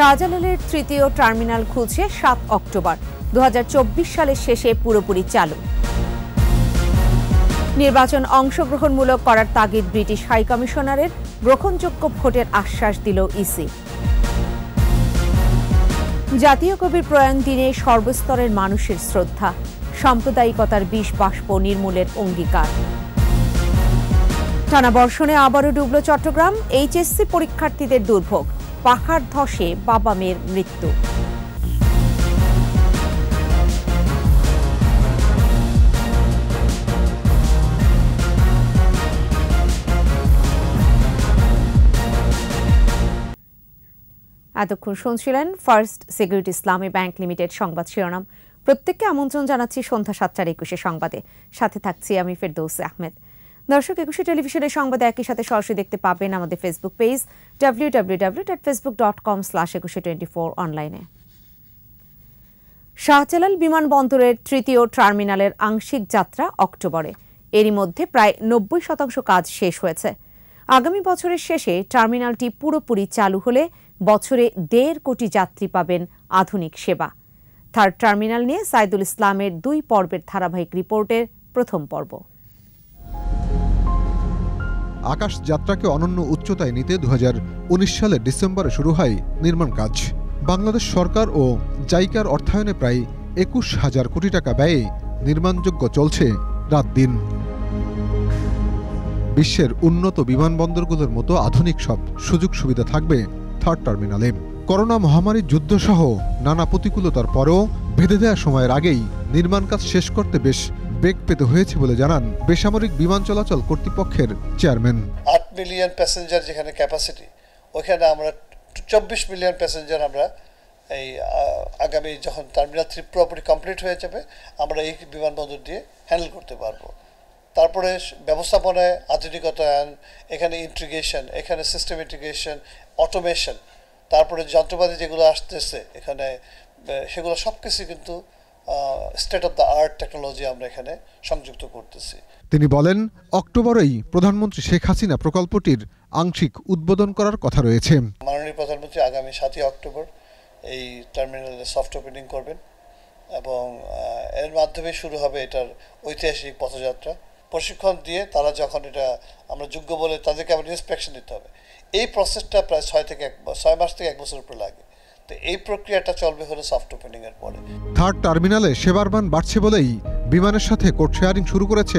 শাহজালালের তৃতীয় টার্মিনাল খুলছে সাত অক্টোবর দু সালের শেষে পুরোপুরি চালু নির্বাচন অংশগ্রহণমূলক করার তাগিদ ব্রিটিশ হাইকমিশনারের গ্রহণযোগ্য ভোটের আশ্বাস দিল ইসি জাতীয় কবির প্রয়াণ দিনে সর্বস্তরের মানুষের শ্রদ্ধা সাম্প্রদায়িকতার বিষ বাষ্প নির্মূলের অঙ্গীকার টানা বর্ষণে আবারও ডুবল চট্টগ্রাম এইচএসসি পরীক্ষার্থীদের দুর্ভোগ পাহাড় ধসে বাবা মেয়ের মৃত্যু এতক্ষণ শুনছিলেন First Security Islami Bank Limited সংবাদ শিরোনাম প্রত্যেককে আমন্ত্রণ জানাচ্ছি সন্ধ্যা সাতটার একুশে সংবাদে সাথে থাকছি আমি ফেরদৌস আহমেদ দর্শক একুশে টেলিভিশনের সংবাদ একই সাথে সরাসরি দেখতে পাবেন আমাদের Facebook page W W Facebook dot com Ekushey twenty four অনলাইনে শাহজালাল বিমানবন্দরের তৃতীয় টার্মিনালের আংশিক যাত্রা অক্টোবরে এরই মধ্যে প্রায় নব্বই শতাংশ কাজ শেষ হয়েছে আগামী বছরের শেষে টার্মিনালটি পুরোপুরি চালু হলে বছরে দেড় কোটি যাত্রী পাবেন আধুনিক সেবা থার্ড টার্মিনাল নিয়ে সাইদুল ইসলামের দুই পর্বের ধারাবাহিক রিপোর্টের প্রথম পর্ব আকাশ যাত্রাকে অনন্য উচ্চতায় নিতে দু সালের ডিসেম্বরে শুরু হয় নির্মাণ কাজ বাংলাদেশ সরকার ও জাইকার অর্থায়নে প্রায় একুশ হাজার কোটি টাকা ব্যয়ে নির্মাণযোগ্য চলছে রাত দিন বিশ্বের উন্নত বিমানবন্দরগুলোর মতো আধুনিক সব সুযোগ সুবিধা থাকবে থার্ড টার্মিনালে করোনা মহামারীর যুদ্ধসহ নানা প্রতিকূলতার পরেও বেঁধে দেওয়া সময়ের আগেই নির্মাণ কাজ শেষ করতে বেশ বেগ পেতে হয়েছে বলে জানান বেসামরিক বিমান চলাচল কর্তৃপক্ষের চেয়ারম্যান আট মিলিয়ন প্যাসেঞ্জার যেখানে ক্যাপাসিটি ওইখানে আমরা চব্বিশ মিলিয়ন প্যাসেঞ্জার আমরা এই আগামী যখন টার্মিনাল থ্রি পুরোপুরি কমপ্লিট হয়ে যাবে আমরা এই বিমানবন্দর দিয়ে হ্যান্ডেল করতে পারবো তারপরে ব্যবস্থাপনায় আধুনিকতায়ন এখানে ইন্টিগ্রেশন এখানে সিস্টেম ইন্টিগ্রেশন অটোমেশন তারপরে যন্ত্রপাতি যেগুলো আসতেছে এখানে সেগুলো সব কিছু কিন্তু state of the art technology আমরা এখানে সংযুক্ত করতেছি তিনি বলেন অক্টোবরেই প্রধানমন্ত্রী শেখ হাসিনা প্রকল্পটির আংশিক উদ্বোধন করার কথা রয়েছে মাননীয় প্রধানমন্ত্রী আগামী সাতই অক্টোবর এই টার্মিনালে সফট ওপেনিং করবেন এবং এর মাধ্যমে শুরু হবে এটার ঐতিহাসিক পথযাত্রা প্রশিক্ষণ দিয়ে তারা যখন এটা আমরা যোগ্য বলে তাদেরকে আবার ইন্সপেকশন দিতে হবে এই প্রসেসটা প্রায় ছয় থেকে এক ছয় মাস থেকে এক বছর উপরে লাগে তো এই প্রক্রিয়াটা চলবে হলো সফট ওপেনিং এর পরে থার্ড টার্মিনালে সেবার মান বাড়ছে বলেই বিমানের সাথে কোড শেয়ারিং শুরু করেছে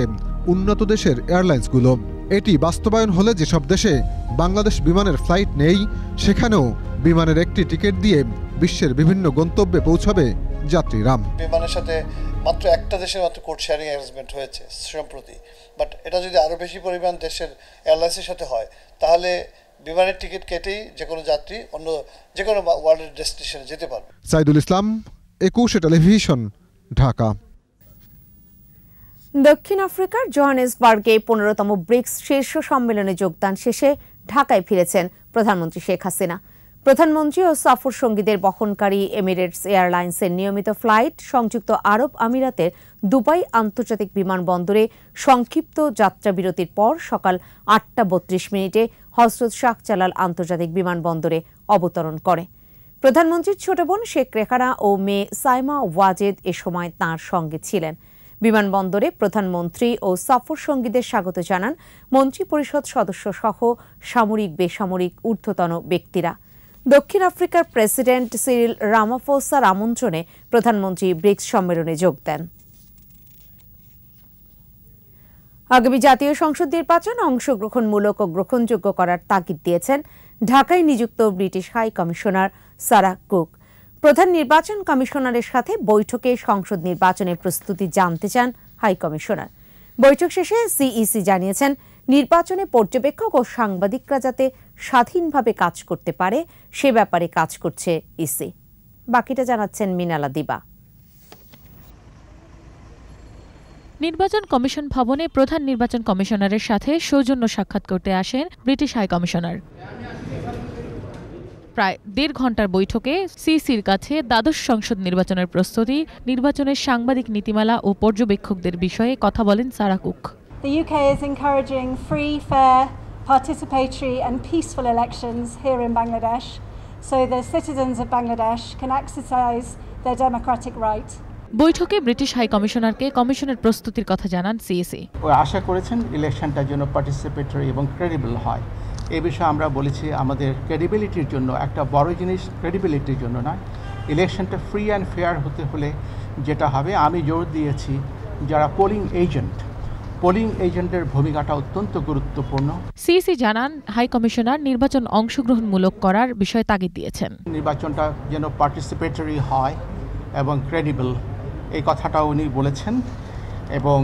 উন্নত দেশের এয়ারলাইন্সগুলো এটি বাস্তবায়ন হলে যেসব দেশে বাংলাদেশ বিমানের ফ্লাইট নেই সেখানেও বিমানের একটি টিকিট দিয়ে বিশ্বের বিভিন্ন গন্তব্যে পৌঁছাবে রাম বিমানের সাথে মাত্র একটা দেশের মাত্র কোড শেয়ারিং অ্যারেঞ্জমেন্ট হয়েছে সম্প্রতি বাট এটা যদি আরও বেশি পরিমাণ দেশের এয়ারলাইন্সের সাথে হয় তাহলে বিমানের টিকিট কেটেই যে কোনো যাত্রী অন্য যে কোনো ওয়ার্ল্ডের ডেস্টিনেশনে যেতে পারবে সাইদুল ইসলাম একুশে টেলিভিশন ঢাকা দক্ষিণ আফ্রিকার জোহানেসবার্গে পনেরোতম ব্রিক্স শীর্ষ সম্মেলনে যোগদান শেষে ঢাকায় ফিরেছেন প্রধানমন্ত্রী শেখ হাসিনা প্রধানমন্ত্রী ও সফর সঙ্গীদের বহনকারী এমিরেটস এয়ারলাইন্সের নিয়মিত ফ্লাইট সংযুক্ত আরব আমিরাতের দুবাই আন্তর্জাতিক বিমানবন্দরে সংক্ষিপ্ত যাত্রাবিরতির পর সকাল আটটা বত্রিশ মিনিটে হজরত শাহজালাল আন্তর্জাতিক বিমানবন্দরে অবতরণ করে প্রধানমন্ত্রীর ছোট বোন শেখ রেখানা ও মেয়ে সাইমা ওয়াজেদ এ সময় তাঁর সঙ্গে ছিলেন বিমানবন্দরে প্রধানমন্ত্রী ও সফর সঙ্গীদের স্বাগত জানান মন্ত্রী পরিষদ সদস্য সহ সামরিক বেসামরিক ঊর্ধ্বতন ব্যক্তিরা দক্ষিণ আফ্রিকার প্রেসিডেন্ট সিরিল রামাফোসার আমন্ত্রণে প্রধানমন্ত্রী ব্রিক্স সম্মেলনে যোগ দেন আগামী জাতীয় সংসদ নির্বাচন অংশগ্রহণমূলক ও গ্রহণযোগ্য করার তাগিদ দিয়েছেন ঢাকায় নিযুক্ত British high commissioner Sarah Cook প্রধান নির্বাচন কমিশনারের সাথে বৈঠকে সংসদ নির্বাচনের প্রস্তুতি জানতে চান হাই কমিশনার বৈঠক শেষে সিইসি জানিয়েছেন নির্বাচনে পর্যবেক্ষক ও সাংবাদিকরা যাতে স্বাধীনভাবে কাজ করতে পারে সে ব্যাপারে কাজ করছে ইসি বাকিটা জানাচ্ছেন মিনালা দিবা নির্বাচন কমিশন ভবনে প্রধান নির্বাচন কমিশনারের সাথে সৌজন্য সাক্ষাৎ করতে আসেন ব্রিটিশ হাই কমিশনার প্রায় দেড় ঘন্টার বৈঠকে সিসির কাছে দ্বাদশ সংসদ নির্বাচনের প্রস্তুতি নির্বাচনের সাংবাদিক নীতিমালা ও পর্যবেক্ষকদের বিষয়ে কথা বলেন Sarah Cook participatory and peaceful elections here in Bangladesh so the citizens of Bangladesh can exercise their democratic right. বৈঠকে ব্রিটিশ হাই কমিশনারকে কমিশনের প্রস্তুতির কথা জানান সিএসি আশা করেছেন ইলেকশনটা যেন পার্টিসিপেটরি এবং ক্রেডিবল হয় এ বিষয়ে আমরা বলেছি আমাদের ক্রেডিবিলিটির জন্য একটা বড় জিনিস ক্রেডিবিলিটির জন্য নয় ইলেকশনটা ফ্রি অ্যান্ড ফেয়ার হতে হলে যেটা হবে আমি জোর দিয়েছি যারা পোলিং এজেন্ট পোলিং এজেন্টের ভূমিকাটা অত্যন্ত গুরুত্বপূর্ণ সিসি জানান হাই কমিশনার নির্বাচন অংশগ্রহণমূলক করার বিষয়ে তাগিদ দিয়েছেন নির্বাচনটা যেন পার্টিসিপেটরি হয় এবং ক্রেডিবল এই কথাটা উনি বলেছেন এবং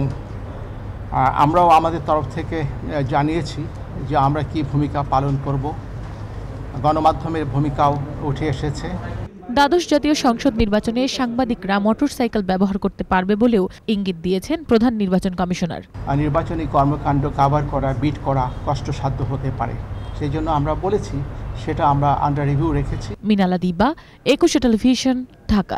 আমরাও আমাদের তরফ থেকে জানিয়েছি যে আমরা কি ভূমিকা পালন করব গণমাধ্যমের ভূমিকাও উঠে এসেছে দ্বাদশ জাতীয় সংসদ নির্বাচনে সাংবাদিকরা মোটরসাইকেল ব্যবহার করতে পারবে বলেও ইঙ্গিত দিয়েছেন প্রধান নির্বাচন কমিশনার নির্বাচনী কর্মকাণ্ড কাভার করা বিট করা কষ্টসাধ্য হতে পারে সেই জন্য আমরা বলেছি সেটা আমরা আন্ডার রিভিউ রেখেছি মিনালা দিবা একুশে টেলিভিশন ঢাকা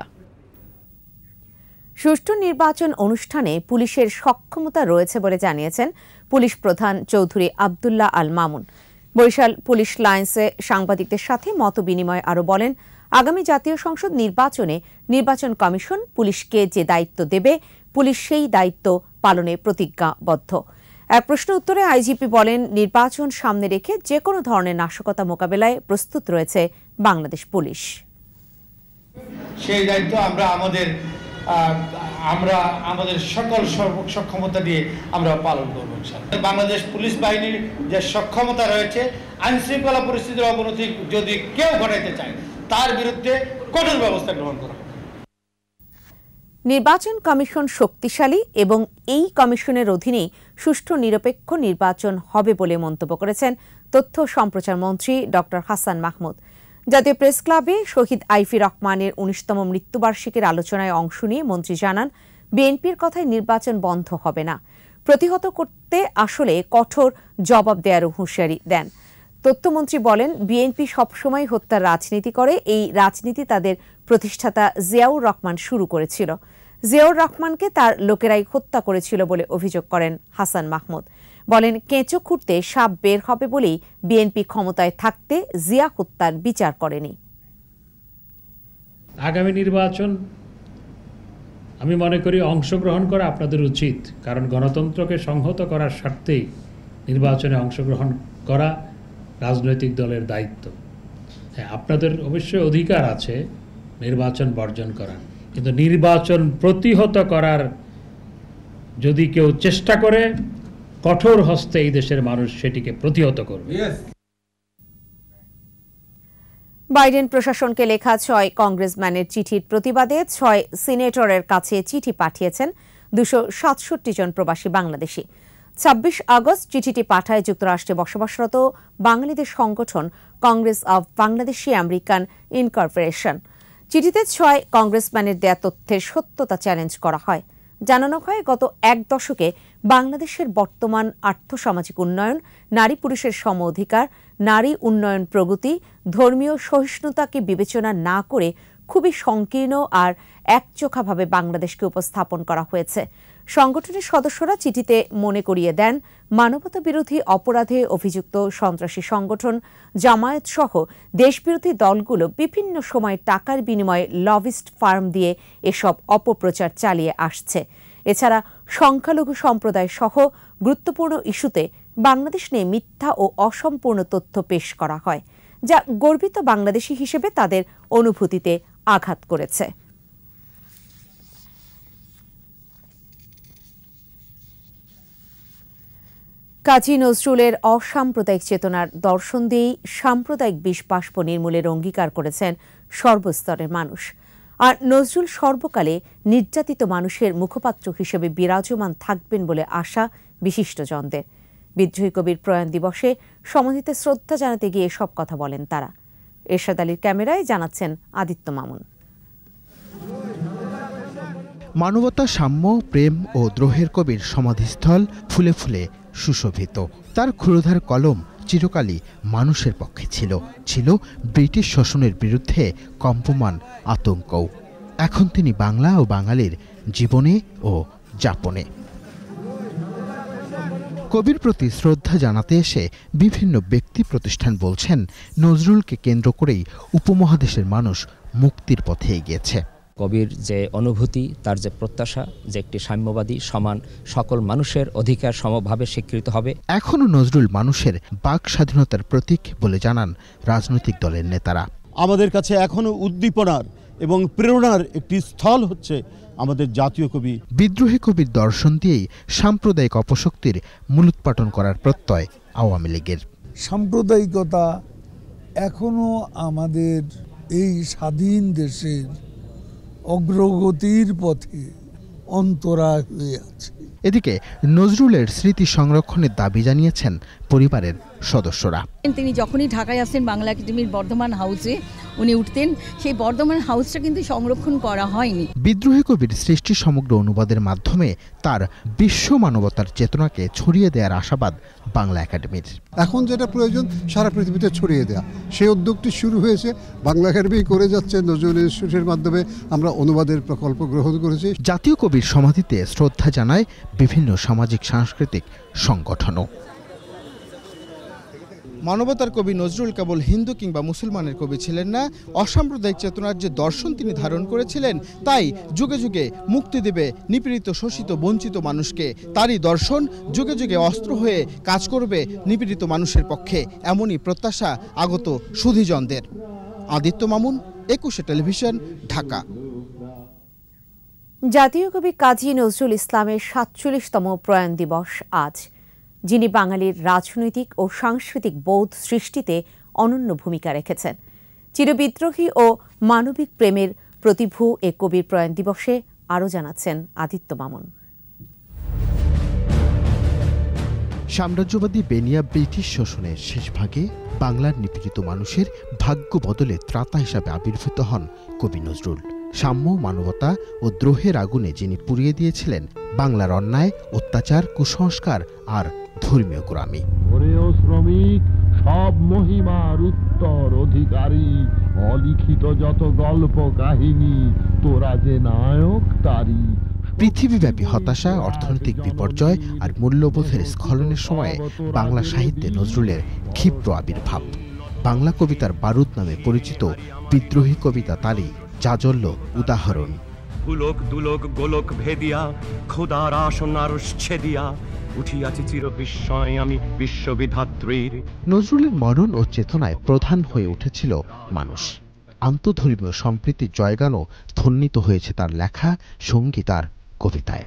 সুষ্ঠু নির্বাচন অনুষ্ঠানে পুলিশের সক্ষমতা রয়েছে বলে জানিয়েছেন পুলিশ প্রধান চৌধুরী আবদুল্লাহ আল মামুন বরিশাল পুলিশ লাইন্সে সাংবাদিকদের সাথে মত বিনিময় আরও বলেন আগামী জাতীয় সংসদ নির্বাচনে নির্বাচন কমিশন পুলিশকে যে দায়িত্ব দেবে পুলিশ সেই দায়িত্ব পালনে প্রতিজ্ঞাবদ্ধ এক প্রশ্ন উত্তরে আইজিপি বলেন নির্বাচন সামনে রেখে যে কোনো ধরনের নাশকতা মোকাবেলায় প্রস্তুত রয়েছে বাংলাদেশ পুলিশ সেই দায়িত্ব আমরা আমাদের আমরা আমাদের সকল সক্ষমতা দিয়ে আমরা পালন করবো বাংলাদেশ পুলিশ বাহিনীর যে সক্ষমতা রয়েছে আইন শৃঙ্খলা পরিস্থিতির অবনতি যদি কেউ ঘটাইতে চায় তার বিরুদ্ধে কঠোর ব্যবস্থা গ্রহণ করা নির্বাচন কমিশন শক্তিশালী এবং এই কমিশনের অধীনেই সুষ্ঠু নিরপেক্ষ নির্বাচন হবে বলে মন্তব্য করেছেন তথ্য সম্প্রচার মন্ত্রী ড হাসান মাহমুদ জাতীয় প্রেস ক্লাবে শহীদ আইফি রহমানের উনিশতম মৃত্যুবার্ষিকীর আলোচনায় অংশ নিয়ে মন্ত্রী জানান বিএনপির কথায় নির্বাচন বন্ধ হবে না প্রতিহত করতে আসলে কঠোর জবাব দেওয়ার হুঁশিয়ারি দেন তথ্যমন্ত্রী বলেন বিএনপি সবসময় হত্যার রাজনীতি করে এই রাজনীতি তাদের প্রতিষ্ঠাতা জিয়াউর রহমান শুরু করেছিল জিয়াউর রহমানকে তার লোকেরাই হত্যা করেছিল বলে অভিযোগ করেন হাসান মাহমুদ বলেন কেঁচো খুঁড়তে সাপ বের হবে বলেই বিএনপি ক্ষমতায় থাকতে জিয়া হত্যার বিচার করেনি আগামী নির্বাচন আমি মনে করি অংশগ্রহণ করা আপনাদের উচিত কারণ গণতন্ত্রকে সংহত করার স্বার্থে নির্বাচনে অংশগ্রহণ করা রাজনৈতিক দলের দায়িত্ব হ্যাঁ আপনাদের অবশ্যই অধিকার আছে নির্বাচন বর্জন করার কিন্তু নির্বাচন প্রতিহত করার যদি কেউ চেষ্টা করে কঠোর হস্তে এই দেশের মানুষ সেটিকে প্রতিহত করবে বাইডেন প্রশাসনকে লেখা ছয় কংগ্রেসম্যানের চিঠির প্রতিবাদে ছয় সিনেটরের কাছে চিঠি পাঠিয়েছেন দুশো সাতষট্টি জন প্রবাসী বাংলাদেশি ছাব্বিশ আগস্ট চিঠিটি পাঠায় যুক্তরাষ্ট্রে বসবাসরত বাংলাদেশ সংগঠন Congress of Bangladeshi American incorporation চিঠিতে ছয় কংগ্রেসম্যানের দেয়া তথ্যের সত্যতা চ্যালেঞ্জ করা হয় জানানো হয় গত এক দশকে বাংলাদেশের বর্তমান আর্থসামাজিক উন্নয়ন নারী পুরুষের সম অধিকার নারী উন্নয়ন প্রগতি ধর্মীয় সহিষ্ণুতাকে বিবেচনা না করে খুবই সংকীর্ণ আর একচোখাভাবে বাংলাদেশকে উপস্থাপন করা হয়েছে সংগঠনের সদস্যরা চিঠিতে মনে করিয়ে দেন মানবতা বিরোধী অপরাধে অভিযুক্ত সন্ত্রাসী সংগঠন জামায়াত সহ দেশবিরোধী দলগুলো বিভিন্ন সময় টাকার বিনিময়ে লবিস্ট ফার্ম দিয়ে এসব অপপ্রচার চালিয়ে আসছে এছাড়া সংখ্যালঘু সম্প্রদায় সহ গুরুত্বপূর্ণ ইস্যুতে বাংলাদেশ নিয়ে মিথ্যা ও অসম্পূর্ণ তথ্য পেশ করা হয় যা গর্বিত বাংলাদেশি হিসেবে তাদের অনুভূতিতে আঘাত করেছে কাজী নজরুলের অসাম্প্রদায়িক চেতনার দর্শন দিয়েই সাম্প্রদায়িক বাষ্প নির্মূলের অঙ্গীকার করেছেন সর্বস্তরের মানুষ আর নজরুল সর্বকালে নির্যাতিত মানুষের মুখপাত্র হিসেবে বিরাজমান থাকবেন বলে আশা বিশিষ্টজনদের বিদ্রোহী কবির প্রয়াণ দিবসে সমাধিতে শ্রদ্ধা জানাতে গিয়ে সব কথা বলেন তারা এরশাদ আলীর ক্যামেরায় জানাচ্ছেন আদিত্য মামুন মানবতা সাম্য প্রেম ও দ্রোহের কবির সমাধিস্থল ফুলে ফুলে সুশোভিত তার ক্ষুরধার কলম চিরকালই মানুষের পক্ষে ছিল ছিল ব্রিটিশ শোষণের বিরুদ্ধে কম্পমান আতঙ্কও এখন তিনি বাংলা ও বাঙালির জীবনে ও যাপনে কবির প্রতি শ্রদ্ধা জানাতে এসে বিভিন্ন ব্যক্তি প্রতিষ্ঠান বলছেন নজরুলকে কেন্দ্র করেই উপমহাদেশের মানুষ মুক্তির পথে এগিয়েছে কবির যে অনুভূতি তার যে প্রত্যাশা যে একটি সাম্যবাদী সমান সকল মানুষের অধিকার সমভাবে স্বীকৃত হবে এখনও নজরুল মানুষের বাক স্বাধীনতার প্রতীক বলে জানান রাজনৈতিক দলের নেতারা আমাদের কাছে এখনও উদ্দীপনার এবং প্রেরণার একটি স্থল হচ্ছে আমাদের জাতীয় কবি বিদ্রোহী কবির দর্শন দিয়েই সাম্প্রদায়িক অপশক্তির মূলোৎপাটন করার প্রত্যয় আওয়ামী লীগের সাম্প্রদায়িকতা এখনও আমাদের এই স্বাধীন দেশের অগ্রগতির পথে অন্তরায় হয়ে আছে এদিকে নজরুলের স্মৃতি সংরক্ষণের দাবি জানিয়েছেন পরিবারের সদস্যরা তিনি যখনই ঢাকায় আসেন বাংলা একাডেমির বর্ধমান হাউসে উনি উঠতেন সেই বর্ধমান হাউসটা কিন্তু সংরক্ষণ করা হয়নি বিদ্রোহী কবির সৃষ্টি সমগ্র অনুবাদের মাধ্যমে তার বিশ্ব মানবতার চেতনাকে ছড়িয়ে দেওয়ার আশাবাদ বাংলা একাডেমির এখন যেটা প্রয়োজন সারা পৃথিবীতে ছড়িয়ে দেওয়া সেই উদ্যোগটি শুরু হয়েছে বাংলা একাডেমি করে যাচ্ছে নজরুল ইনস্টিটিউটের মাধ্যমে আমরা অনুবাদের প্রকল্প গ্রহণ করেছি জাতীয় কবির সমাধিতে শ্রদ্ধা জানায় বিভিন্ন সামাজিক সাংস্কৃতিক সংগঠনও মানবতার কবি নজরুল কেবল হিন্দু কিংবা মুসলমানের কবি ছিলেন না অসাম্প্রদায়িক চেতনার যে দর্শন তিনি ধারণ করেছিলেন তাই যুগে যুগে মুক্তি দেবে নিপীড়িত শোষিত বঞ্চিত মানুষকে তারই দর্শন যুগে যুগে অস্ত্র হয়ে কাজ করবে নিপীড়িত মানুষের পক্ষে এমনই প্রত্যাশা আগত সুধীজনদের আদিত্য মামুন একুশে টেলিভিশন ঢাকা জাতীয় কবি কাজী নজরুল ইসলামের সাতচল্লিশতম প্রয়াণ দিবস আজ যিনি বাঙালির রাজনৈতিক ও সাংস্কৃতিক বোধ সৃষ্টিতে অনন্য ভূমিকা রেখেছেন চিরবিদ্রোহী ও মানবিক প্রেমের প্রতিভু এ কবির প্রয়াণ দিবসে আরও জানাচ্ছেন আদিত্য মামুন সাম্রাজ্যবাদী বেনিয়া ব্রিটিশ শোষণের শেষ ভাগে বাংলার নিপীড়িত মানুষের ভাগ্য বদলে ত্রাতা হিসাবে আবির্ভূত হন কবি নজরুল সাম্য মানবতা ও দ্রোহের আগুনে যিনি পুড়িয়ে দিয়েছিলেন বাংলার অন্যায় অত্যাচার কুসংস্কার আর ধর্মীয় গোরামি শ্রমিক সব মহিমার উত্তর অধিকারী অলিখিত যত গল্প কাহিনী তোরা যে নায়ক তারি পৃথিবীব্যাপী হতাশা অর্থনৈতিক বিপর্যয় আর মূল্যবোধের স্খলনের সময়ে বাংলা সাহিত্যে নজরুলের ক্ষিপ্র আবির্ভাব বাংলা কবিতার বারুদ নামে পরিচিত বিদ্রোহী কবিতা তারই চাজল্য উদাহরণ হুলক দুলক গোলক ভেদিয়া খোদার আসন ছেদিয়া উঠিয়াছি চির বিস্ময় আমি বিশ্ববিধাত্রীর নজরুলের মনন ও চেতনায় প্রধান হয়ে উঠেছিল মানুষ আন্তধর্মীয় সম্প্রীতির জয়গানও হয়েছে তার লেখা কবিতায়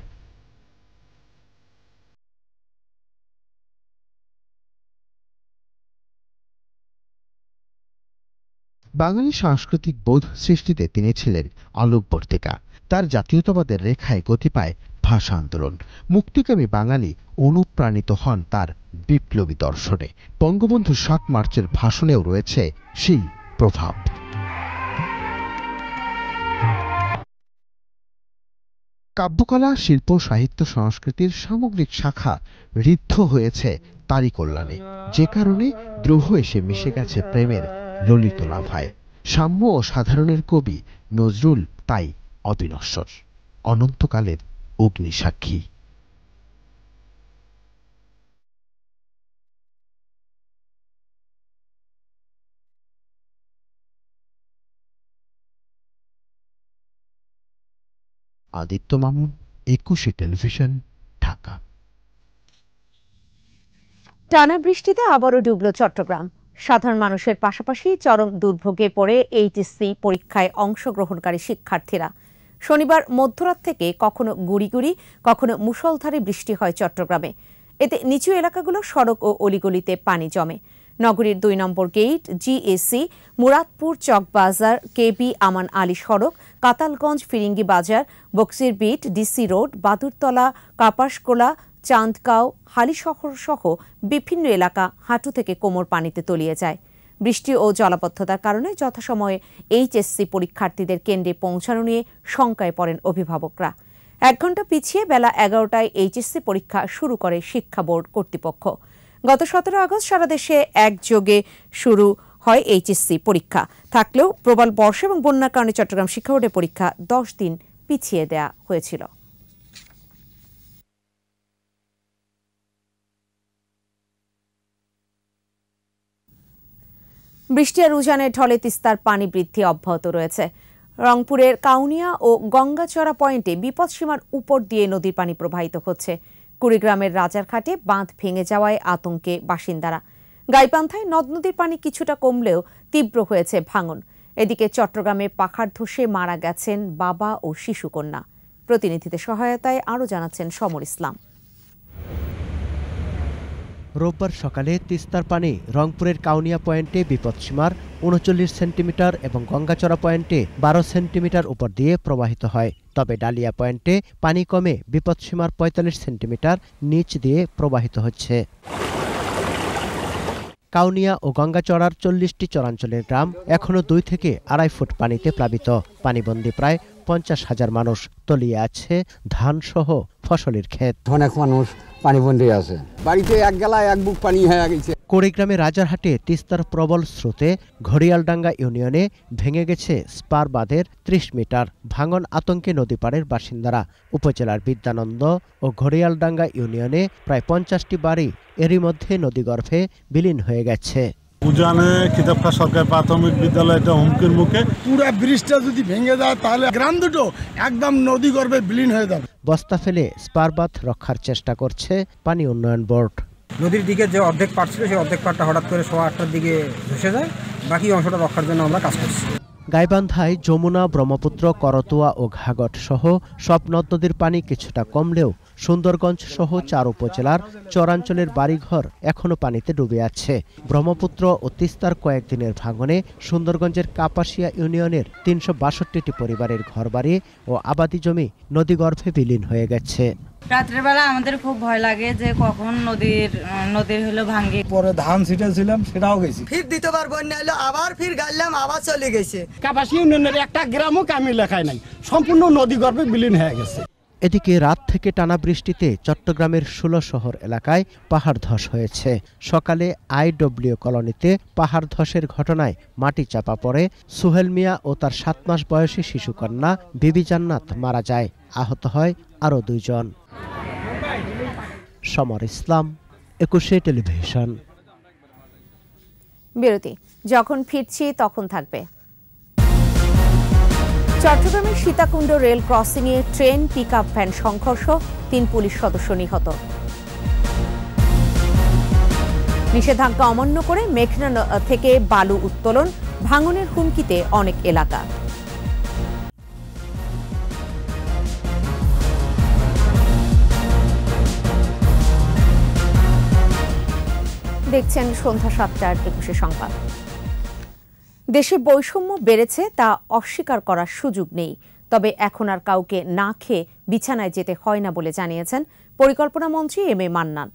বাঙালি সাংস্কৃতিক বোধ সৃষ্টিতে তিনি ছিলেন আলোকবর্তিকা তার জাতীয়তাবাদের রেখায় গতি পায় ভাষা আন্দোলন মুক্তিকামী বাঙালি অনুপ্রাণিত হন তার বিপ্লবী দর্শনে বঙ্গবন্ধু সাত মার্চের ভাষণেও রয়েছে সেই প্রভাব কাব্যকলা শিল্প সাহিত্য সংস্কৃতির সামগ্রিক শাখা ঋদ্ধ হয়েছে তারই কল্যাণে যে কারণে দ্রোহ এসে মিশে গেছে প্রেমের ললিত লাভায় সাম্য ও সাধারণের কবি নজরুল তাই অবিনশ্বর অনন্তকালের সাক্ষী আদিত্য মামুন একুশে টেলিভিশন ঢাকা টানা বৃষ্টিতে আবারও ডুবল চট্টগ্রাম সাধারণ মানুষের পাশাপাশি চরম দুর্ভোগে পড়ে এইচএসসি পরীক্ষায় অংশগ্রহণকারী শিক্ষার্থীরা শনিবার মধ্যরাত থেকে কখনো গুড়িগুড়ি কখনো মুষলধারে বৃষ্টি হয় চট্টগ্রামে এতে নিচু এলাকাগুলো সড়ক ও অলিগলিতে পানি জমে নগরীর দুই number gate GAC Muradpur Chawkbazar KB Aman Ali সড়ক কাতালগঞ্জ ফিরিঙ্গি বাজার বক্সির বিট ডিসি রোড বাদুরতলা কাপাসকোলা চাঁদগাঁও হালিশহর সহ বিভিন্ন এলাকা হাঁটু থেকে কোমর পানিতে তলিয়ে যায় বৃষ্টি ও জলাবদ্ধতার কারণে যথাসময়ে এইচএসসি পরীক্ষার্থীদের কেন্দ্রে পৌঁছানো নিয়ে শঙ্কায় পড়েন অভিভাবকরা এক ঘন্টা পিছিয়ে বেলা এগারোটায় এইচএসসি পরীক্ষা শুরু করে শিক্ষা বোর্ড কর্তৃপক্ষ গত সতেরো আগস্ট সারা দেশে একযোগে শুরু হয় এইচএসসি পরীক্ষা থাকলেও প্রবল বর্ষা এবং বন্যার কারণে চট্টগ্রাম শিক্ষা বোর্ডের পরীক্ষা দশ দিন পিছিয়ে দেয়া হয়েছিল বৃষ্টি আর উজানের ঢলে তিস্তার পানি বৃদ্ধি অব্যাহত রয়েছে রংপুরের কাউনিয়া ও গঙ্গাচড়া পয়েন্টে বিপদসীমার উপর দিয়ে নদীর পানি প্রবাহিত হচ্ছে কুড়িগ্রামের রাজারঘাটে বাঁধ ভেঙে যাওয়ায় আতঙ্কে বাসিন্দারা গাইপান্থায় নদ নদীর পানি কিছুটা কমলেও তীব্র হয়েছে ভাঙন এদিকে চট্টগ্রামে পাখার ধসে মারা গেছেন বাবা ও শিশুকন্যা প্রতিনিধিদের সহায়তায় আরও জানাচ্ছেন সমর ইসলাম রোববার সকালে তিস্তার পানি রংপুরের কাউনিয়া পয়েন্টে বিপদসীমার উনচল্লিশ সেন্টিমিটার এবং গঙ্গাচড়া পয়েন্টে বারো সেন্টিমিটার উপর দিয়ে প্রবাহিত হয় তবে ডালিয়া পয়েন্টে পানি কমে বিপদসীমার পঁয়তাল্লিশ সেন্টিমিটার নিচ দিয়ে প্রবাহিত হচ্ছে কাউনিয়া ও গঙ্গাচড়ার চল্লিশটি চরাঞ্চলের গ্রাম এখনও দুই থেকে আড়াই ফুট পানিতে প্লাবিত পানিবন্দী প্রায় পঞ্চাশ হাজার মানুষ তলিয়ে আছে ধানসহ ফসলের ক্ষেত অনেক মানুষ পানিবন্দী আছে বাড়িতে এক গেলায় এক বুক পানি হয়ে গেছে কোড়িগ্রামে রাজারহাটে তিস্তার প্রবল স্রোতে ঘড়িয়ালডাঙ্গা ইউনিয়নে ভেঙে গেছে স্পার বাঁধের ত্রিশ মিটার ভাঙন আতঙ্কে নদী পাড়ের বাসিন্দারা উপজেলার বিদ্যানন্দ ও ঘড়িয়ালডাঙ্গা ইউনিয়নে প্রায় পঞ্চাশটি বাড়ি এরই মধ্যে নদীগর্ভে বিলীন হয়ে গেছে উজানে খিতাবখা সরকার প্রাথমিক বিদ্যালয়টা হুমকির মুখে পুরো ব্রিজটা যদি ভেঙে যায় তাহলে গ্রাম দুটো একদম নদী গর্ভে বিলীন হয়ে যাবে বস্তা ফেলে স্পারবাথ রক্ষার চেষ্টা করছে পানি উন্নয়ন বোর্ড নদীর দিকে যে অর্ধেক পার ছিল সেই অর্ধেক পারটা হঠাৎ করে সোয়া আটটার দিকে ধসে যায় বাকি অংশটা রক্ষার জন্য আমরা কাজ করছি গাইবান্ধায় যমুনা ব্রহ্মপুত্র করতোয়া ও ঘাগট সহ সব নদ নদীর পানি কিছুটা কমলেও সুন্দরগঞ্জ সহ চার উপজেলার চরাঞ্চলের বাড়িঘর এখনও পানিতে ডুবে আছে ব্রহ্মপুত্র ও তিস্তার কয়েকদিনের ভাঙনে সুন্দরগঞ্জের কাপাসিয়া ইউনিয়নের তিনশো বাষট্টিটি পরিবারের ঘরবাড়ি ও আবাদি জমি নদীগর্ভে বিলীন হয়ে গেছে রাত্রেবেলা আমাদের খুব ভয় লাগে যে কখন নদীর নদীর হলো ভাঙ্গি পরে ধান ছিটাছিলাম সেটাও গেছে ফির দ্বিতীয়বার বন্যা এলো আবার ফির গাইলাম আবার চলে গেছে কাপাসি ইউনিয়নের একটা গ্রামও কামি লেখায় নাই সম্পূর্ণ নদী গর্ভে বিলীন হয়ে গেছে এদিকে রাত থেকে টানা বৃষ্টিতে চট্টগ্রামের শহর এলাকায় পাহাড় ধস হয়েছে সকালে আইডব্লিউ কলোনিতে পাহাড় ধসের ঘটনায় মাটি চাপা পড়ে সুহেল মিয়া ও তার সাত মাস বয়সী শিশুকন্যা বিবি জান্নাত মারা যায় আহত হয় আরও দুইজন সমর ইসলাম একুশে টেলিভিশন বিরতি যখন ফিরছি তখন থাকবে চট্টগ্রামের সীতাকুণ্ড রেল ক্রসিংয়ে ট্রেন পিক ভ্যান সংঘর্ষ তিন পুলিশ সদস্য নিহত নিষেধাজ্ঞা অমান্য করে মেঘনা থেকে বালু উত্তোলন ভাঙনের হুমকিতে অনেক এলাকা দেখছেন সন্ধ্যা সাতটার একুশে সংবাদ দেশে বৈষম্য বেড়েছে তা অস্বীকার করার সুযোগ নেই তবে এখন আর কাউকে না খেয়ে বিছানায় যেতে হয় না বলে জানিয়েছেন পরিকল্পনা মন্ত্রী এম এ মান্নান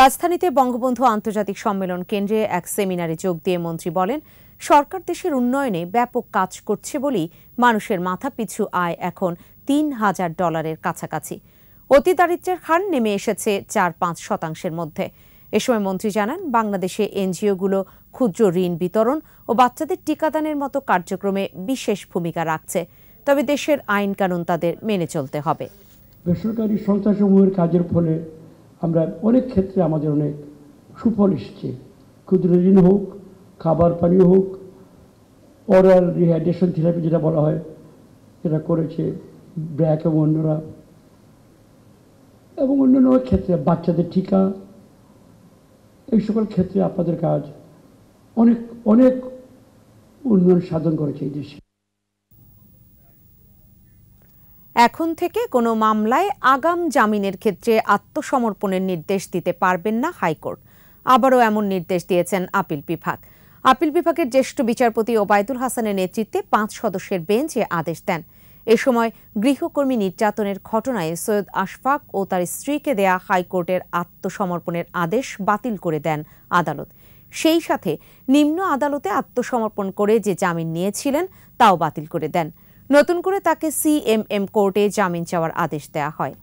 রাজধানীতে বঙ্গবন্ধু আন্তর্জাতিক সম্মেলন কেন্দ্রে এক সেমিনারে যোগ দিয়ে মন্ত্রী বলেন সরকার দেশের উন্নয়নে ব্যাপক কাজ করছে বলেই মানুষের মাথা পিছু আয় এখন তিন হাজার ডলারের কাছাকাছি অতি দারিদ্রের হার নেমে এসেছে চার পাঁচ শতাংশের মধ্যে এ সময় মন্ত্রী জানান বাংলাদেশে এনজিওগুলো ক্ষুদ্র ঋণ বিতরণ ও বাচ্চাদের টিকাদানের মতো কার্যক্রমে বিশেষ ভূমিকা রাখছে তবে দেশের আইন কানুন তাদের মেনে চলতে হবে বেসরকারি সংস্থাসমূহের কাজের ফলে আমরা অনেক ক্ষেত্রে আমাদের অনেক সুফল এসছে ক্ষুদ্র ঋণ হোক খাবার পানি হোক অরাল রিহাইড্রেশন থেরাপি যেটা বলা হয় এটা করেছে ব্র্যাক এবং অন্যরা এবং অন্যান্য ক্ষেত্রে বাচ্চাদের টিকা এই সকল ক্ষেত্রে আপনাদের কাজ অনেক অনেক উন্নয়ন সাধন করেছে এই দেশে এখন থেকে কোনো মামলায় আগাম জামিনের ক্ষেত্রে আত্মসমর্পণের নির্দেশ দিতে পারবেন না হাইকোর্ট আবারও এমন নির্দেশ দিয়েছেন আপিল বিভাগ আপিল বিভাগের জ্যেষ্ঠ বিচারপতি ওবায়দুল হাসানের নেতৃত্বে পাঁচ সদস্যের বেঞ্চ এ আদেশ দেন এ সময় গৃহকর্মী নির্যাতনের ঘটনায় সৈয়দ আশফাক ও তার স্ত্রীকে দেয়া হাইকোর্টের আত্মসমর্পণের আদেশ বাতিল করে দেন আদালত সেই সাথে নিম্ন আদালতে আত্মসমর্পণ করে যে জামিন নিয়েছিলেন তাও বাতিল করে দেন নতুন করে তাকে সিএমএম কোর্টে জামিন চাওয়ার আদেশ দেয়া হয়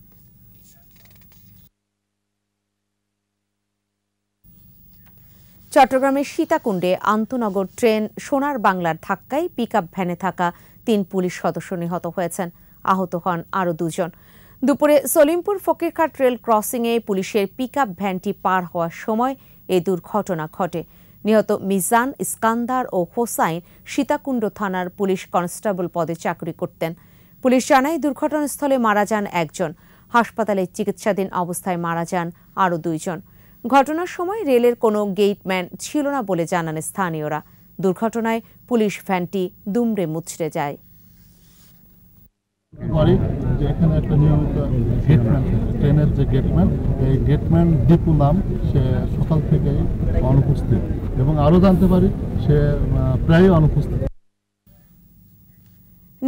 চট্টগ্রামের সীতাকুণ্ডে আন্তনগর ট্রেন সোনার বাংলার ধাক্কায় পিকআপ ভ্যানে থাকা তিন পুলিশ সদস্য নিহত হয়েছেন আহত হন আরও দুজন দুপুরে সলিমপুর ফকিরঘাট রেল ক্রসিংয়ে পুলিশের পিক ভ্যানটি পার হওয়ার সময় এই দুর্ঘটনা ঘটে নিহত মিজান ইস্কান্দার ও হোসাইন সীতাকুণ্ড থানার পুলিশ কনস্টেবল পদে চাকরি করতেন পুলিশ জানায় দুর্ঘটনাস্থলে মারা যান একজন হাসপাতালে চিকিৎসাধীন অবস্থায় মারা যান আরও দুইজন ঘটনার সময় রেলের কোনো গেটম্যান ছিল না বলে জানান স্থানীয়রা দুর্ঘটনায় পুলিশ ফ্যানটি দুমড়ে মুচড়ে যায়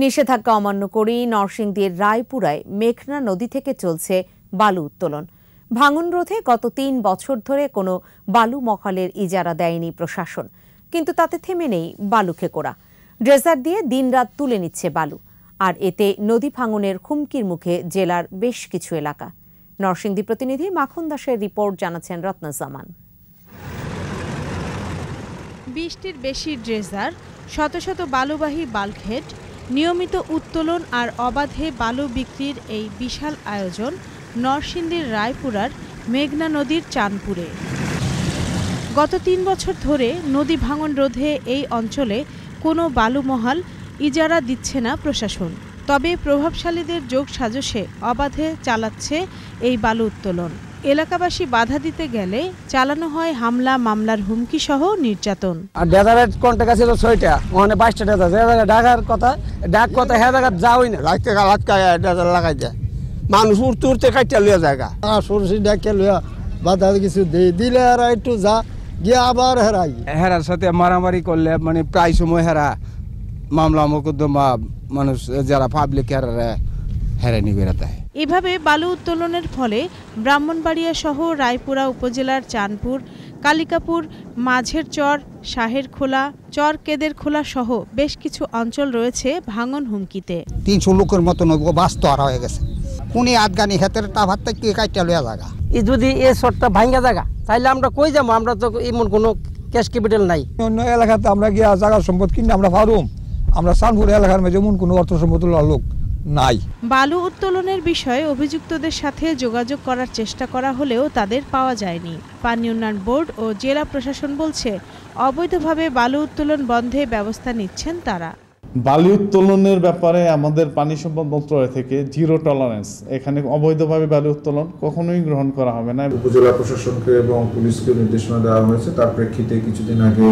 নিষেধাজ্ঞা অমান্য করেই নরসিংদীর রায়পুরায় মেঘনা নদী থেকে চলছে বালু উত্তোলন ভাঙন রোধে গত তিন বছর ধরে কোনো বালু মহলের ইজারা দেয়নি প্রশাসন কিন্তু তাতে থেমে নেই বালুখেকোরা ড্রেজার দিয়ে দিনরাত তুলে নিচ্ছে বালু আর এতে নদী ভাঙনের হুমকির মুখে জেলার বেশ কিছু এলাকা নরসিংদী প্রতিনিধি মাখন দাসের রিপোর্ট জানাচ্ছেন রত্নজামান জামান বিশটির বেশি ড্রেজার শত শত বালুবাহী বালখেট নিয়মিত উত্তোলন আর অবাধে বালু বিক্রির এই বিশাল আয়োজন নরসিংদীর রায়পুরার মেঘনা নদীর চাঁদপুরে গত তিন বছর ধরে নদী ভাঙন রোধে এই অঞ্চলে কোনো বালুমহাল ইজারা দিচ্ছে না প্রশাসন তবে প্রভাবশালীদের যোগ সাজসে অবাধে চালাচ্ছে এই বালু উত্তোলন এলাকাবাসী বাধা দিতে গেলে চালানো হয় হামলা মামলার হুমকি সহ নির্যাতন আর বাইশটা ডাকার কথা ডাক কথা হ্যাঁ, যাওই না মানুষ উড়তে উড়তে কাটিয়া লইয়া জায়গা সরষি ডাকিয়া বাধা কিছু দিলে আর একটু যা গিয়ে আবার হেরাই হেরার সাথে মারামারি করলে মানে প্রায় সময় হেরা মামলা মোকদ্দমা মানুষ যারা পাবলিক হেরারা হেরানি বেড়াতে এভাবে বালু উত্তোলনের ফলে ব্রাহ্মণবাড়িয়া সহ রায়পুরা উপজেলার চানপুর কালিকাপুর মাঝের চর শাহের খোলা চর কেদের খোলা সহ বেশ কিছু অঞ্চল রয়েছে ভাঙন হুমকিতে তিনশো লোকের মতন বাস্তরা হয়ে গেছে কোনে আদগানি হেতের টাভার থেকে কাইটা লয়া জায়গা যদি এ শটটা ভাঙ্গা জায়গা তাহলে আমরা কই যাবো আমরা তো এমন কোনো ক্যাশ ক্যাপিটাল নাই অন্য এলাকাতে আমরা গিয়া জায়গা সম্পদ কিনে আমরা ফারুম আমরা সানপুর এলাকার মধ্যে এমন কোনো অর্থ সম্পদ লোক নাই বালু উত্তোলনের বিষয়ে অভিযুক্তদের সাথে যোগাযোগ করার চেষ্টা করা হলেও তাদের পাওয়া যায়নি পানি উন্নয়ন বোর্ড ও জেলা প্রশাসন বলছে অবৈধভাবে বালু উত্তোলন বন্ধে ব্যবস্থা নিচ্ছেন তারা বালি উত্তোলনের ব্যাপারে আমাদের পানি সম্পদ মন্ত্রালয় থেকে জিরো টলারেন্স এখানে অবৈধভাবে বালি উত্তোলন কখনোই গ্রহণ করা হবে না উপজেলা প্রশাসনকে এবং পুলিশকে নির্দেশনা দেওয়া হয়েছে তার প্রেক্ষিতে কিছুদিন আগে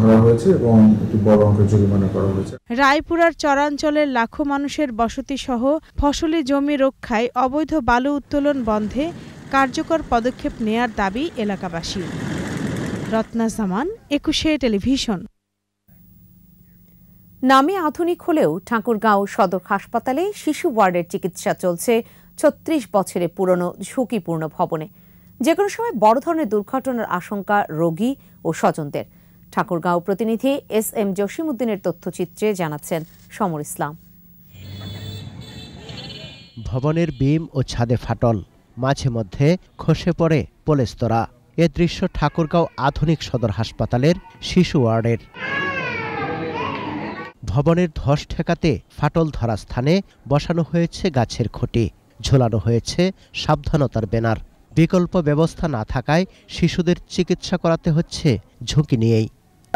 ধরা হয়েছে এবং রায়পুরার চরাঞ্চলের লাখো মানুষের বসতি সহ ফসলি জমি রক্ষায় অবৈধ বালু উত্তোলন বন্ধে কার্যকর পদক্ষেপ নেয়ার দাবি এলাকাবাসী রত্না জামান একুশে টেলিভিশন নামে আধুনিক হলেও ঠাকুরগাঁও সদর হাসপাতালে শিশু ওয়ার্ডের চিকিৎসা চলছে ছত্রিশ বছরের পুরনো ঝুঁকিপূর্ণ ভবনে যে কোনো সময় বড় ধরনের দুর্ঘটনার আশঙ্কা রোগী ও স্বজনদের ঠাকুরগাঁও প্রতিনিধি এস এম জসিমুদ্দিনের তথ্যচিত্রে জানাচ্ছেন সমর ইসলাম ভবনের বিম ও ছাদে ফাটল মাঝে মধ্যে খসে পড়ে পলেস্তরা এ দৃশ্য ঠাকুরগাঁও আধুনিক সদর হাসপাতালের শিশু ওয়ার্ডের ভবনের ধস ঠেকাতে ফাটল ধরা স্থানে বসানো হয়েছে গাছের খুঁটি ঝোলানো হয়েছে সাবধানতার ব্যানার বিকল্প ব্যবস্থা না থাকায় শিশুদের চিকিৎসা করাতে হচ্ছে ঝুঁকি নিয়েই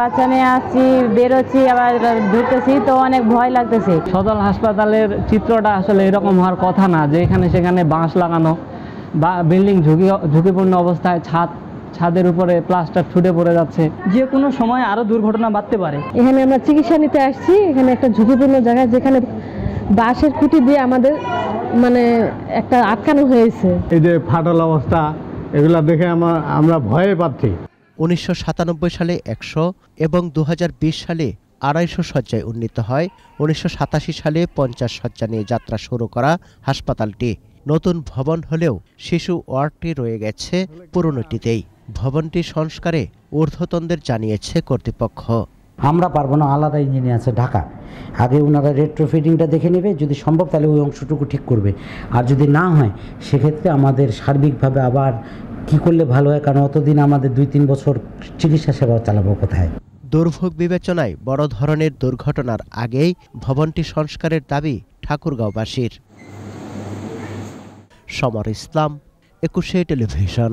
পাচানে আসছি বেরোচ্ছি আবার ঢুকতেছি তো অনেক ভয় লাগতেছে সদল হাসপাতালের চিত্রটা আসলে এরকম হওয়ার কথা না যে এখানে সেখানে বাঁশ লাগানো বা বিল্ডিং ঝুঁকি ঝুঁকিপূর্ণ অবস্থায় ছাদ ছাদের উপরে প্লাস্টার ছুটে পড়ে যাচ্ছে যে কোনো সময় আরো দুর্ঘটনা বাড়তে পারে এখানে আমরা চিকিৎসা নিতে আসছি এখানে একটা ঝুঁকিপূর্ণ জায়গায় যেখানে বাঁশের খুঁটি দিয়ে আমাদের মানে একটা আটকানো হয়েছে এই যে ফাটাল অবস্থা এগুলা দেখে আমার আমরা ভয়ে পাচ্ছি উনিশশো সালে একশো এবং দু সালে আড়াইশো শয্যায় উন্নীত হয় উনিশশো সালে পঞ্চাশ শয্যা নিয়ে যাত্রা শুরু করা হাসপাতালটি নতুন ভবন হলেও শিশু ওয়ার্ডটি রয়ে গেছে পুরনোটিতেই ভবনটি সংস্কারে ঊর্ধ্বতনদের জানিয়েছে কর্তৃপক্ষ আমরা পারবো না আলাদা ইঞ্জিনিয়ার আছে ঢাকা আগে ওনারা রেট্রো ফিটিংটা দেখে নেবে যদি সম্ভব তাহলে ওই অংশটুকু ঠিক করবে আর যদি না হয় সেক্ষেত্রে আমাদের সার্বিকভাবে আবার কি করলে ভালো হয় কারণ অতদিন আমাদের দুই তিন বছর চিকিৎসা সেবা চালাবো কোথায় দুর্ভোগ বিবেচনায় বড় ধরনের দুর্ঘটনার আগেই ভবনটি সংস্কারের দাবি ঠাকুরগাঁওবাসীর সমর ইসলাম একুশে টেলিভিশন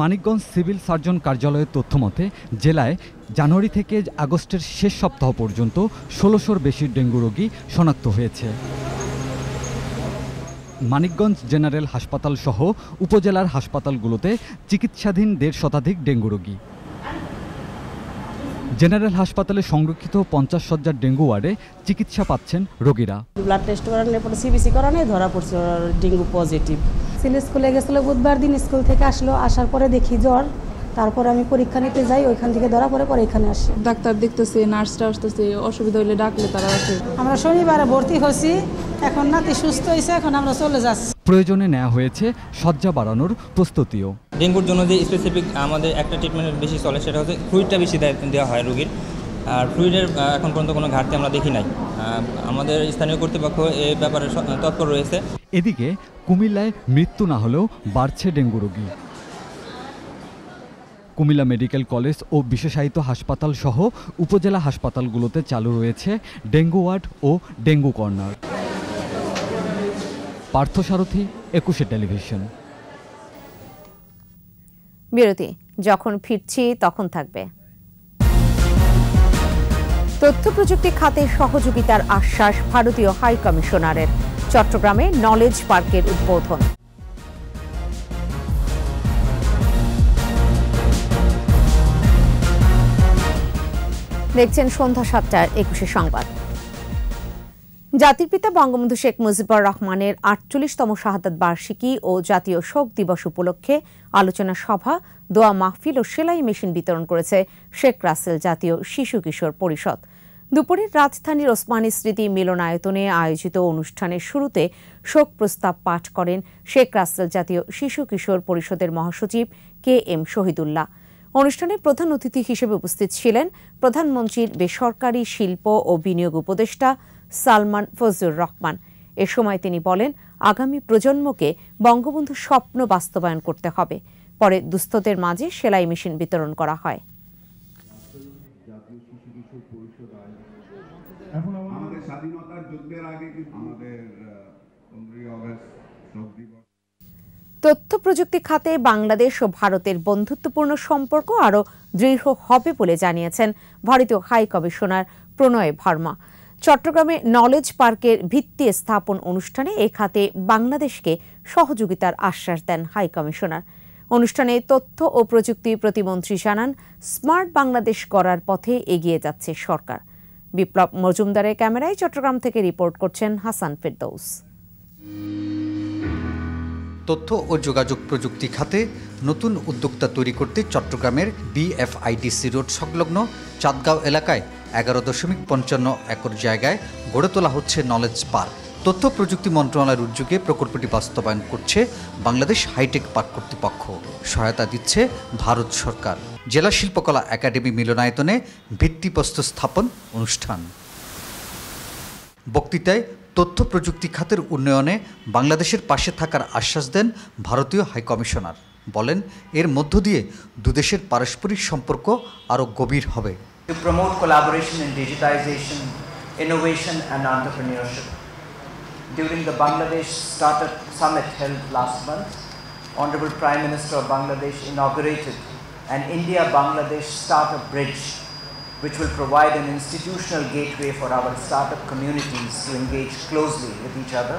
মানিকগঞ্জ সিভিল সার্জন কার্যালয়ের তথ্য মতে জেলায় জানুয়ারি থেকে আগস্টের শেষ সপ্তাহ পর্যন্ত ষোলোশোর বেশি ডেঙ্গু রোগী শনাক্ত হয়েছে মানিকগঞ্জ জেনারেল হাসপাতাল সহ উপজেলার হাসপাতালগুলোতে চিকিৎসাধীন দেড় শতাধিক ডেঙ্গু রোগী জেনারেল হাসপাতালে সংরক্ষিত পঞ্চাশ শয্যার ডেঙ্গু ওয়ার্ডে চিকিৎসা পাচ্ছেন রোগীরা ব্লাড টেস্ট করানোর পরে সিবিসি করানো ধরা পড়ছে ডেঙ্গু পজিটিভ সিল স্কুলে গেছিলো বুধবার দিন স্কুল থেকে আসলো আসার পরে দেখি জ্বর তারপর আমি পরীক্ষা নিতে যাই ওইখান থেকে ধরা পড়ে পরে এখানে আসি ডাক্তার দেখতেছে নার্সরা আসতেছে অসুবিধা হলে ডাকলে তারা আসে আমরা শনিবারে ভর্তি হয়েছি এখন নাতি সুস্থ হয়েছে এখন আমরা চলে যাচ্ছি প্রয়োজনে নেওয়া হয়েছে শয্যা বাড়ানোর প্রস্তুতিও ডেঙ্গুর জন্য যে স্পেসিফিক আমাদের একটা ট্রিটমেন্ট বেশি চলে সেটা হচ্ছে ফ্লুইডটা বেশি দেওয়া হয় রুগীর আর ফ্লুইডের এখন পর্যন্ত কোনো ঘাটতি আমরা দেখি নাই আমাদের স্থানীয় কর্তৃপক্ষ এ ব্যাপারে তৎপর রয়েছে এদিকে কুমিল্লায় মৃত্যু না হলেও বাড়ছে ডেঙ্গু রোগী কুমিল্লা মেডিকেল কলেজ ও বিশেষায়িত হাসপাতাল সহ উপজেলা হাসপাতালগুলোতে চালু রয়েছে ডেঙ্গু ওয়ার্ড ও dengue corner Parthasarathi Ekushey television বিরতি যখন ফিরছি তখন থাকবে তথ্য প্রযুক্তি খাতে সহযোগিতার আশ্বাস ভারতীয় হাই কমিশনারের চট্টগ্রামে নলেজ পার্কের উদ্বোধন দেখছেন সন্ধ্যা সাতটার একুশে সংবাদ জাতির পিতা বঙ্গবন্ধু শেখ মুজিবুর রহমানের আটচল্লিশতম শাহাদাত বার্ষিকী ও জাতীয় শোক দিবস উপলক্ষে আলোচনা সভা দোয়া মাহফিল ও সেলাই মেশিন বিতরণ করেছে শেখ রাসেল জাতীয় শিশু কিশোর পরিষদ দুপুরে রাজধানীর ওসমানী স্মৃতি মিলনায়তনে আয়োজিত অনুষ্ঠানের শুরুতে শোক প্রস্তাব পাঠ করেন শেখ রাসেল জাতীয় শিশু কিশোর পরিষদের মহাসচিব কে এম শহীদুল্লাহ অনুষ্ঠানে প্রধান অতিথি হিসেবে উপস্থিত ছিলেন প্রধানমন্ত্রীর বেসরকারি শিল্প ও বিনিয়োগ উপদেষ্টা সালমান ফজলুর রহমান এ সময় তিনি বলেন আগামী প্রজন্মকে বঙ্গবন্ধু স্বপ্ন বাস্তবায়ন করতে হবে পরে দুস্থদের মাঝে সেলাই মেশিন বিতরণ করা হয় তথ্য প্রযুক্তি খাতে বাংলাদেশ ও ভারতের বন্ধুত্বপূর্ণ সম্পর্ক আরও দৃঢ় হবে বলে জানিয়েছেন ভারতীয় হাই কমিশনার প্রণয় ভার্মা চট্টগ্রামে নলেজ পার্কের ভিত্তি স্থাপন অনুষ্ঠানে এ খাতে বাংলাদেশকে সহযোগিতার আশ্বাস দেন হাই কমিশনার অনুষ্ঠানে তথ্য ও প্রযুক্তি প্রতিমন্ত্রী জানান স্মার্ট বাংলাদেশ করার পথে এগিয়ে যাচ্ছে সরকার বিপ্লব মজুমদারের ক্যামেরায় চট্টগ্রাম থেকে রিপোর্ট করছেন হাসান ফেরদৌস তথ্য ও যোগাযোগ প্রযুক্তি খাতে নতুন উদ্যোক্তা তৈরি করতে চট্টগ্রামের বিএফআইডিসি রোড সংলগ্ন চাঁদগাঁও এলাকায় এগারো দশমিক পঞ্চান্ন একর জায়গায় গড়ে তোলা হচ্ছে নলেজ পার্ক তথ্য প্রযুক্তি মন্ত্রণালয়ের উদ্যোগে প্রকল্পটি বাস্তবায়ন করছে বাংলাদেশ হাইটেক পার্ক কর্তৃপক্ষ সহায়তা দিচ্ছে ভারত সরকার জেলা শিল্পকলা একাডেমি মিলনায়তনে ভিত্তিপ্রস্তর স্থাপন অনুষ্ঠান বক্তৃতায় তথ্য প্রযুক্তি খাতের উন্নয়নে বাংলাদেশের পাশে থাকার আশ্বাস দেন ভারতীয় হাইকমিশনার বলেন এর মধ্য দিয়ে দুদেশের পারস্পরিক সম্পর্ক আরও গভীর হবে to promote collaboration in digitization, innovation and entrepreneurship. During the Bangladesh Startup Summit held last month, Honorable Prime Minister of Bangladesh inaugurated an India-Bangladesh Startup Bridge, which will provide an institutional gateway for our startup communities to engage closely with each other.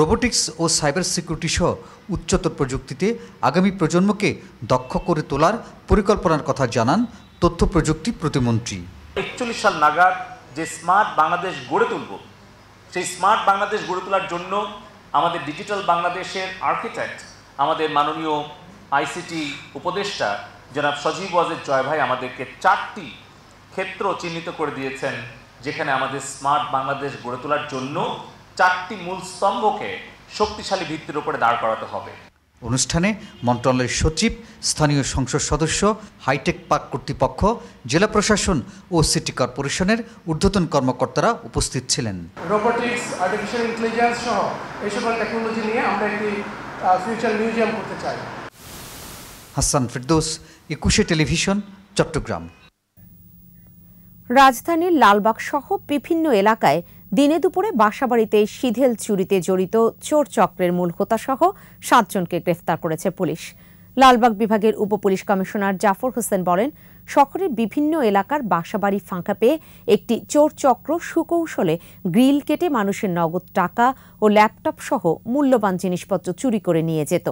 Robotics ও cyber security সহ উচ্চতর প্রযুক্তিতে আগামী প্রজন্মকে দক্ষ করে তোলার পরিকল্পনার কথা জানান তথ্য প্রযুক্তি প্রতিমন্ত্রী একচল্লিশ সাল নাগাদ যে স্মার্ট বাংলাদেশ গড়ে তুলব সেই স্মার্ট বাংলাদেশ গড়ে তোলার জন্য আমাদের ডিজিটাল বাংলাদেশের আর্কিটেক্ট আমাদের মাননীয় আইসিটি উপদেষ্টা জনাব সজীব ওয়াজের জয় ভাই আমাদেরকে চারটি ক্ষেত্র চিহ্নিত করে দিয়েছেন যেখানে আমাদের স্মার্ট বাংলাদেশ গড়ে তোলার জন্য চারটি মূল স্তম্ভকে শক্তিশালী ভিত্তির উপরে দাঁড় করাতে হবে অনুষ্ঠানে মন্ত্রণালয়ের সচিব স্থানীয় সংসদ সদস্য হাইটেক পার্ক কর্তৃপক্ষ জেলা প্রশাসন ও সিটি কর্পোরেশনের ঊর্ধ্বতন কর্মকর্তারা উপস্থিত ছিলেন রোবোটিক্স আর্টিফিশিয়াল ইন্টেলিজেন্স সহ এই সকল টেকনোলজি নিয়ে আমরা একটি ফিউচার মিউজিয়াম করতে চাই হাসান ফেরদৌস একুশে টেলিভিশন চট্টগ্রাম রাজধানীর লালবাগ সহ বিভিন্ন এলাকায় দিনে দুপুরে বাসাবাড়িতে সিধেল চুরিতে জড়িত চোর চক্রের মূল হোতাসহ সাতজনকে গ্রেফতার করেছে পুলিশ লালবাগ বিভাগের উপপুলিশ কমিশনার জাফর হোসেন বলেন শহরের বিভিন্ন এলাকার বাসাবাড়ি ফাঁকা পেয়ে একটি চোর চক্র সুকৌশলে গ্রিল কেটে মানুষের নগদ টাকা ও ল্যাপটপ সহ মূল্যবান জিনিসপত্র চুরি করে নিয়ে যেত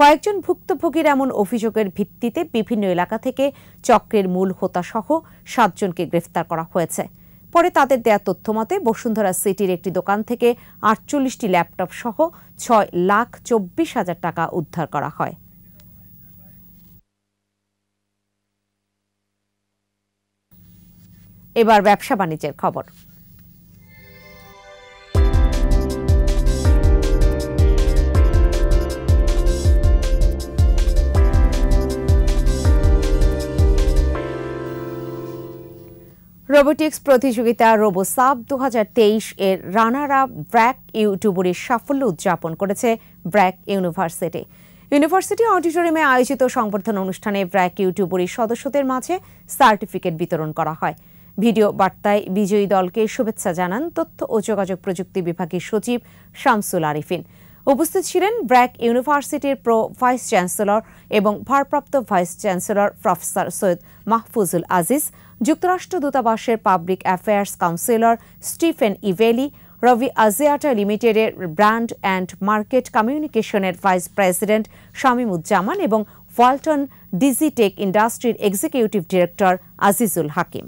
কয়েকজন ভুক্তভোগীর এমন অভিযোগের ভিত্তিতে বিভিন্ন এলাকা থেকে চক্রের মূল হোতাসহ সাতজনকে গ্রেফতার করা হয়েছে পরে তাদের দেয়া তথ্য মতে বসুন্ধরা সিটির একটি দোকান থেকে আটচল্লিশটি ল্যাপটপ সহ ছয় লাখ চব্বিশ হাজার টাকা উদ্ধার করা হয় এবার ব্যবসা বাণিজ্যের খবর রোবোটিক্স প্রতিযোগিতা রোবোসাব দু এর রানার আপ ব্র্যাক ইউটিউবরের সাফল্য উদযাপন করেছে ব্র্যাক ইউনিভার্সিটি ইউনিভার্সিটি অডিটোরিয়ামে আয়োজিত সংবর্ধনা অনুষ্ঠানে ব্র্যাক ইউটিউবরের সদস্যদের মাঝে সার্টিফিকেট বিতরণ করা হয় ভিডিও বার্তায় বিজয়ী দলকে শুভেচ্ছা জানান তথ্য ও যোগাযোগ প্রযুক্তি বিভাগের সচিব শামসুল আরিফিন উপস্থিত ছিলেন ব্র্যাক ইউনিভার্সিটির প্রো ভাইস চ্যান্সেলর এবং ভারপ্রাপ্ত vice chancellor professor Syed Mahfuzul Aziz যুক্তরাষ্ট্র দূতাবাসের public affairs councillor Stephen Ibelli Robi Axiata লিমিটেডের ব্র্যান্ড অ্যান্ড মার্কেট কমিউনিকেশনের ভাইস প্রেসিডেন্ট শামীমুজ্জামান এবং ওয়ালটন ডিজিটেক ইন্ডাস্ট্রির এক্সিকিউটিভ ডিরেক্টর আজিজুল হাকিম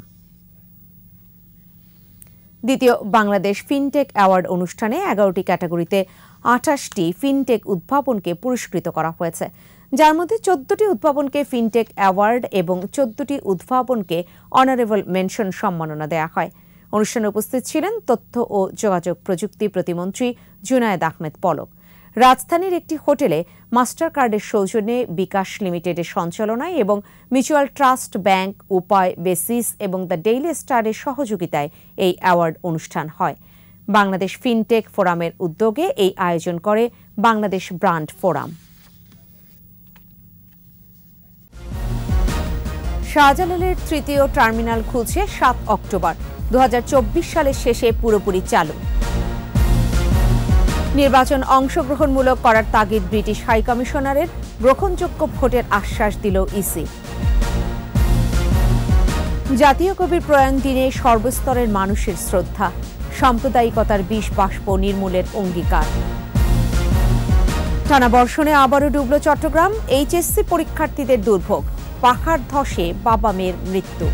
দ্বিতীয় বাংলাদেশ ফিনটেক অ্যাওয়ার্ড অনুষ্ঠানে এগারোটি ক্যাটাগরিতে আঠাশটি ফিনটেক উদ্ভাবনকে পুরস্কৃত করা হয়েছে যার মধ্যে চোদ্দটি উদ্ভাবনকে ফিনটেক অ্যাওয়ার্ড এবং চোদ্দটি উদ্ভাবনকে অনারেবল মেনশন সম্মাননা দেয়া হয় অনুষ্ঠানে উপস্থিত ছিলেন তথ্য ও যোগাযোগ প্রযুক্তি প্রতিমন্ত্রী জুনায়েদ আহমেদ পলক রাজধানীর একটি হোটেলে মাস্টার কার্ডের সৌজন্যে বিকাশ লিমিটেডের সঞ্চালনায় এবং মিউচুয়াল ট্রাস্ট ব্যাংক উপায় বেসিস এবং দ্য ডেইলি স্টারের সহযোগিতায় এই অ্যাওয়ার্ড অনুষ্ঠান হয় বাংলাদেশ ফিনটেক ফোরামের উদ্যোগে এই আয়োজন করে বাংলাদেশ ব্রান্ড ফোরাম শাহজালালের তৃতীয় টার্মিনাল খুলছে সাত অক্টোবর দু সালের শেষে পুরোপুরি চালু নির্বাচন অংশগ্রহণমূলক করার তাগিদ ব্রিটিশ হাইকমিশনারের গ্রহণযোগ্য ভোটের আশ্বাস দিল ইসি জাতীয় কবির প্রয়াণ দিনে সর্বস্তরের মানুষের শ্রদ্ধা সাম্প্রদায়িকতার বিষ বাষ্প নির্মূলের অঙ্গীকার টানা বর্ষণে আবারও ডুবল চট্টগ্রাম এইচএসসি পরীক্ষার্থীদের দুর্ভোগ পাখার ধসে বাবা মেয়ের মৃত্যু